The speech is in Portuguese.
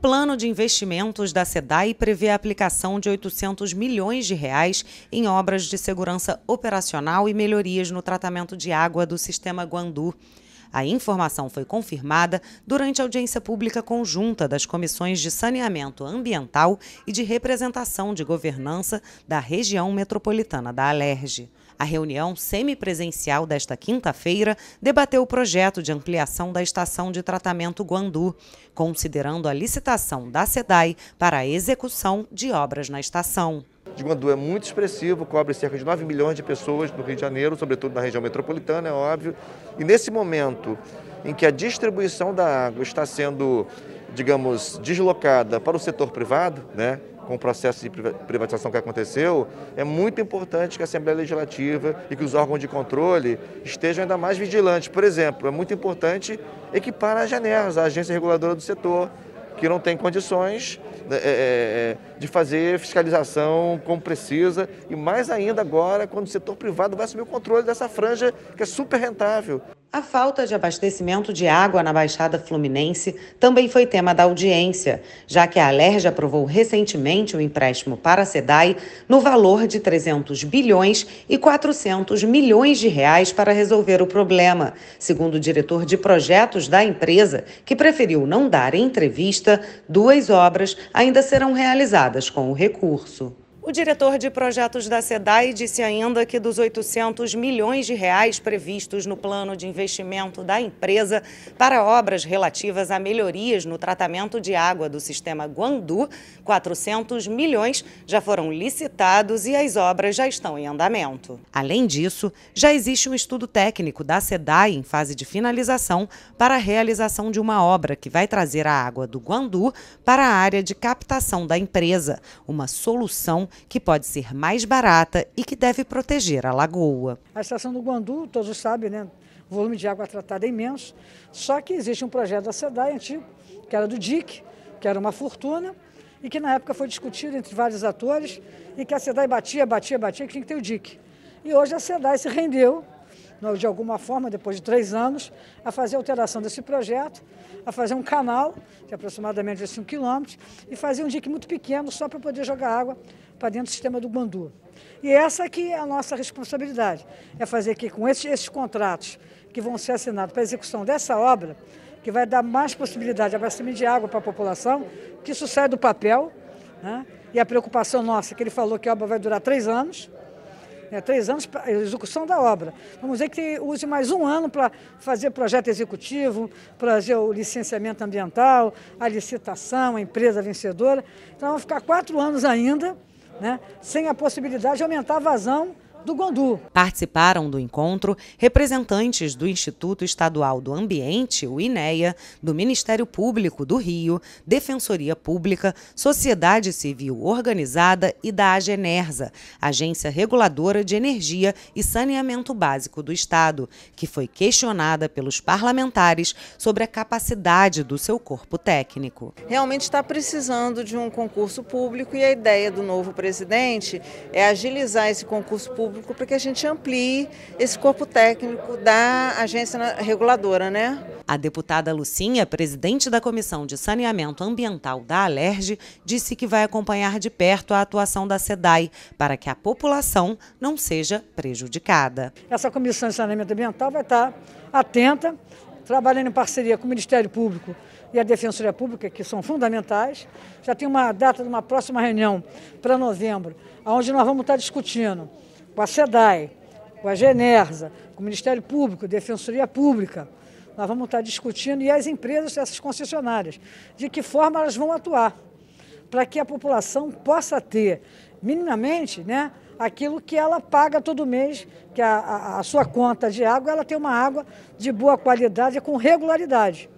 plano de investimentos da SEDAI prevê a aplicação de 800 milhões de reais em obras de segurança operacional e melhorias no tratamento de água do sistema Guandu. A informação foi confirmada durante a audiência pública conjunta das comissões de Saneamento Ambiental e de Representação de Governança da Região Metropolitana da Alerge. A reunião semipresencial desta quinta-feira debateu o projeto de ampliação da estação de tratamento Guandu, considerando a licitação da SEDAI para a execução de obras na estação de Guandu é muito expressivo, cobre cerca de 9 milhões de pessoas no Rio de Janeiro, sobretudo na região metropolitana, é óbvio. E nesse momento em que a distribuição da água está sendo, digamos, deslocada para o setor privado, né, com o processo de privatização que aconteceu, é muito importante que a Assembleia Legislativa e que os órgãos de controle estejam ainda mais vigilantes. Por exemplo, é muito importante equipar as janelas, a agência reguladora do setor, que não tem condições né, é, é, é, de fazer fiscalização como precisa e mais ainda agora quando o setor privado vai assumir o controle dessa franja que é super rentável. A falta de abastecimento de água na Baixada Fluminense também foi tema da audiência, já que a Alerj aprovou recentemente um empréstimo para a SEDAI no valor de 300 bilhões e 400 milhões de reais para resolver o problema, segundo o diretor de projetos da empresa, que preferiu não dar entrevista, duas obras ainda serão realizadas com o recurso. O diretor de projetos da SEDAI disse ainda que dos 800 milhões de reais previstos no plano de investimento da empresa para obras relativas a melhorias no tratamento de água do sistema Guandu, 400 milhões já foram licitados e as obras já estão em andamento. Além disso, já existe um estudo técnico da SEDAI em fase de finalização para a realização de uma obra que vai trazer a água do Guandu para a área de captação da empresa, uma solução que pode ser mais barata e que deve proteger a lagoa. A estação do Guandu, todos sabem, né? o volume de água tratada é imenso, só que existe um projeto da SEDAI antigo, que era do DIC, que era uma fortuna, e que na época foi discutido entre vários atores, e que a SEDAI batia, batia, batia, que tinha que ter o DIC. E hoje a SEDAI se rendeu de alguma forma, depois de três anos, a fazer a alteração desse projeto, a fazer um canal, de aproximadamente 5 assim, quilômetros, e fazer um dique muito pequeno só para poder jogar água para dentro do sistema do Guandu. E essa que é a nossa responsabilidade, é fazer que com esses, esses contratos que vão ser assinados para a execução dessa obra, que vai dar mais possibilidade de abastecimento de água para a população, que isso sai do papel, né? e a preocupação nossa, que ele falou que a obra vai durar três anos, né, três anos para a execução da obra. Vamos dizer que use mais um ano para fazer projeto executivo, para fazer o licenciamento ambiental, a licitação, a empresa vencedora. Então, vão ficar quatro anos ainda, né, sem a possibilidade de aumentar a vazão do Participaram do encontro representantes do Instituto Estadual do Ambiente, o INEA, do Ministério Público do Rio, Defensoria Pública, Sociedade Civil Organizada e da Agenersa, Agência Reguladora de Energia e Saneamento Básico do Estado, que foi questionada pelos parlamentares sobre a capacidade do seu corpo técnico. Realmente está precisando de um concurso público e a ideia do novo presidente é agilizar esse concurso público técnico para que a gente amplie esse corpo técnico da agência reguladora, né? A deputada Lucinha, presidente da Comissão de Saneamento Ambiental da Alerj, disse que vai acompanhar de perto a atuação da SEDAI para que a população não seja prejudicada. Essa Comissão de Saneamento Ambiental vai estar atenta, trabalhando em parceria com o Ministério Público e a Defensoria Pública, que são fundamentais. Já tem uma data de uma próxima reunião para novembro, onde nós vamos estar discutindo com a SEDAI, com a Genersa, com o Ministério Público, Defensoria Pública. Nós vamos estar discutindo e as empresas, essas concessionárias, de que forma elas vão atuar, para que a população possa ter, minimamente, né, aquilo que ela paga todo mês, que a, a, a sua conta de água, ela tem uma água de boa qualidade e com regularidade.